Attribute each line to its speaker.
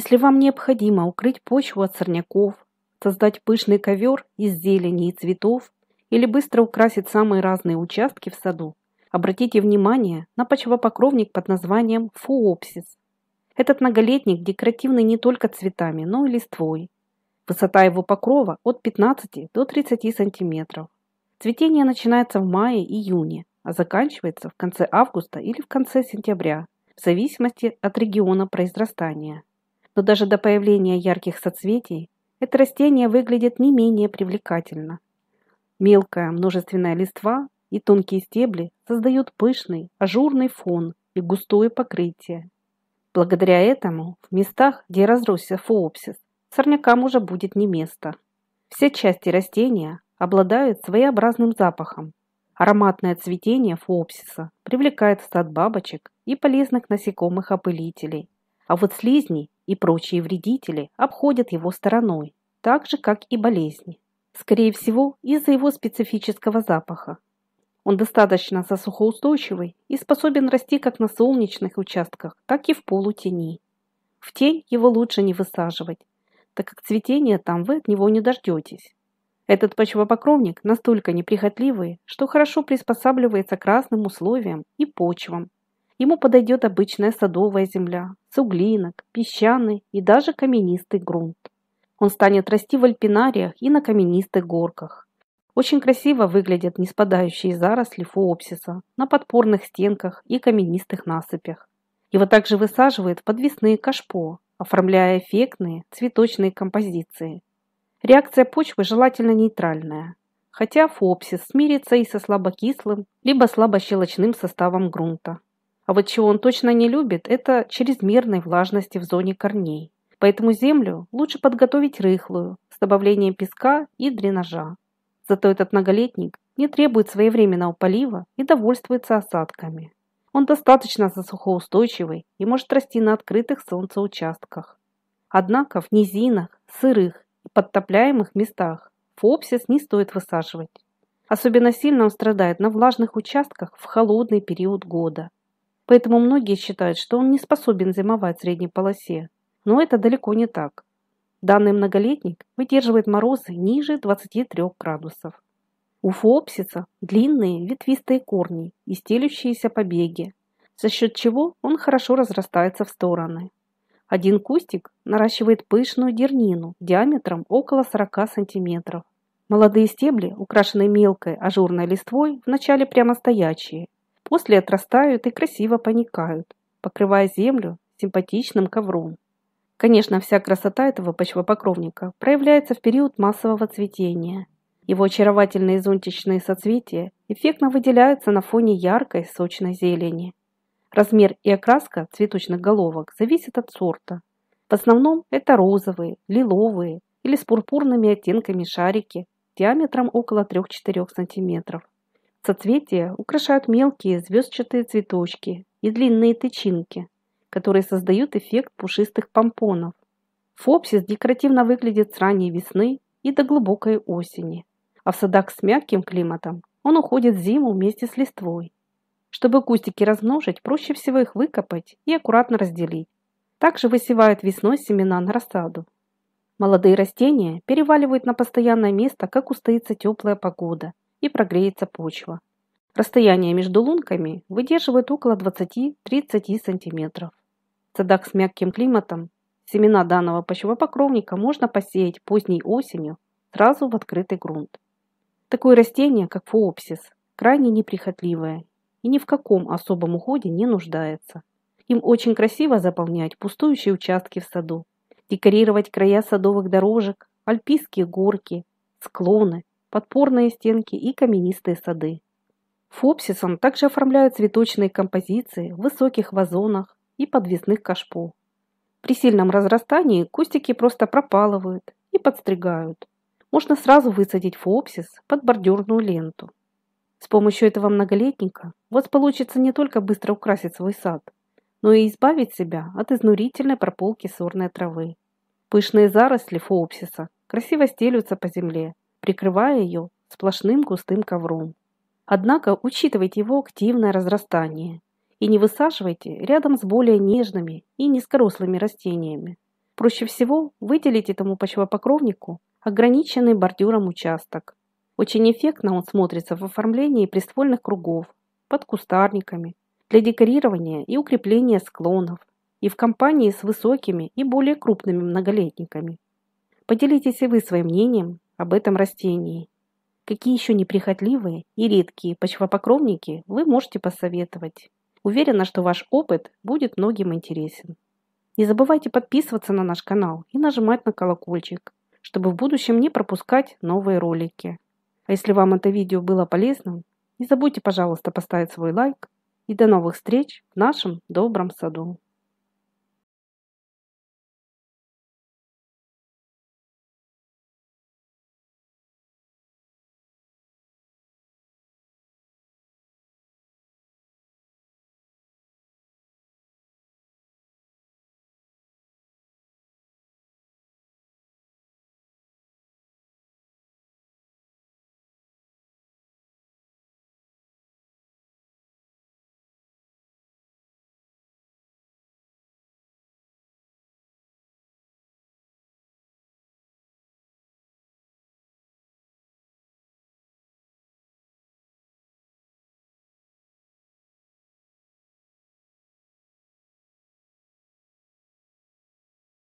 Speaker 1: Если вам необходимо укрыть почву от сорняков, создать пышный ковер из зелени и цветов или быстро украсить самые разные участки в саду, обратите внимание на почвопокровник под названием фуопсис. Этот многолетник декоративный не только цветами, но и листвой. Высота его покрова от 15 до 30 сантиметров. Цветение начинается в мае-июне, а заканчивается в конце августа или в конце сентября, в зависимости от региона произрастания но даже до появления ярких соцветий это растение выглядит не менее привлекательно. Мелкая множественная листва и тонкие стебли создают пышный, ажурный фон и густое покрытие. Благодаря этому в местах, где разросся фоопсис, сорнякам уже будет не место. Все части растения обладают своеобразным запахом. Ароматное цветение фоопсиса привлекает в стад бабочек и полезных насекомых-опылителей. А вот слизней и прочие вредители обходят его стороной, так же, как и болезни. Скорее всего, из-за его специфического запаха. Он достаточно засухоустойчивый и способен расти как на солнечных участках, так и в полутени. В тень его лучше не высаживать, так как цветения там вы от него не дождетесь. Этот почвопокровник настолько неприхотливый, что хорошо приспосабливается к разным условиям и почвам, Ему подойдет обычная садовая земля, суглинок, песчаный и даже каменистый грунт. Он станет расти в альпинариях и на каменистых горках. Очень красиво выглядят неспадающие заросли фоопсиса на подпорных стенках и каменистых насыпях. Его также высаживают в подвесные кашпо, оформляя эффектные цветочные композиции. Реакция почвы желательно нейтральная, хотя фоопсис смирится и со слабокислым либо слабощелочным составом грунта. А вот чего он точно не любит, это чрезмерной влажности в зоне корней. Поэтому землю лучше подготовить рыхлую, с добавлением песка и дренажа. Зато этот многолетник не требует своевременного полива и довольствуется осадками. Он достаточно засухоустойчивый и может расти на открытых солнцеучастках. Однако в низинах, сырых и подтопляемых местах фопсис не стоит высаживать. Особенно сильно он страдает на влажных участках в холодный период года. Поэтому многие считают, что он не способен зимовать в средней полосе. Но это далеко не так. Данный многолетник выдерживает морозы ниже 23 градусов. У фуопсиса длинные ветвистые корни и стелющиеся побеги, за счет чего он хорошо разрастается в стороны. Один кустик наращивает пышную дернину диаметром около 40 см. Молодые стебли, украшенные мелкой ажурной листвой, вначале прямо стоячие После отрастают и красиво поникают, покрывая землю симпатичным ковром. Конечно, вся красота этого почвопокровника проявляется в период массового цветения. Его очаровательные зонтичные соцветия эффектно выделяются на фоне яркой сочной зелени. Размер и окраска цветочных головок зависит от сорта. В основном это розовые, лиловые или с пурпурными оттенками шарики диаметром около 3-4 см. Соцветия украшают мелкие звездчатые цветочки и длинные тычинки, которые создают эффект пушистых помпонов. Фопсис декоративно выглядит с ранней весны и до глубокой осени, а в садах с мягким климатом он уходит в зиму вместе с листвой. Чтобы кустики размножить, проще всего их выкопать и аккуратно разделить. Также высевают весной семена на рассаду. Молодые растения переваливают на постоянное место, как устоится теплая погода – и прогреется почва. Расстояние между лунками выдерживает около 20-30 см. В садах с мягким климатом семена данного почвопокровника можно посеять поздней осенью сразу в открытый грунт. Такое растение, как фоопсис, крайне неприхотливое и ни в каком особом уходе не нуждается. Им очень красиво заполнять пустующие участки в саду, декорировать края садовых дорожек, альпийские горки, склоны, подпорные стенки и каменистые сады. Фопсисом также оформляют цветочные композиции в высоких вазонах и подвесных кашпо. При сильном разрастании кустики просто пропалывают и подстригают. Можно сразу высадить фопсис под бордюрную ленту. С помощью этого многолетника у вас получится не только быстро украсить свой сад, но и избавить себя от изнурительной прополки сорной травы. Пышные заросли фоопсиса красиво стелются по земле, прикрывая ее сплошным густым ковром. Однако учитывайте его активное разрастание и не высаживайте рядом с более нежными и низкорослыми растениями. Проще всего выделить этому почвопокровнику ограниченный бордюром участок. Очень эффектно он смотрится в оформлении приствольных кругов, под кустарниками, для декорирования и укрепления склонов и в компании с высокими и более крупными многолетниками. Поделитесь и вы своим мнением об этом растении. Какие еще неприхотливые и редкие почвопокровники вы можете посоветовать. Уверена, что ваш опыт будет многим интересен. Не забывайте подписываться на наш канал и нажимать на колокольчик, чтобы в будущем не пропускать новые ролики. А если вам это видео было полезным, не забудьте, пожалуйста, поставить свой лайк. И до новых встреч в нашем добром саду.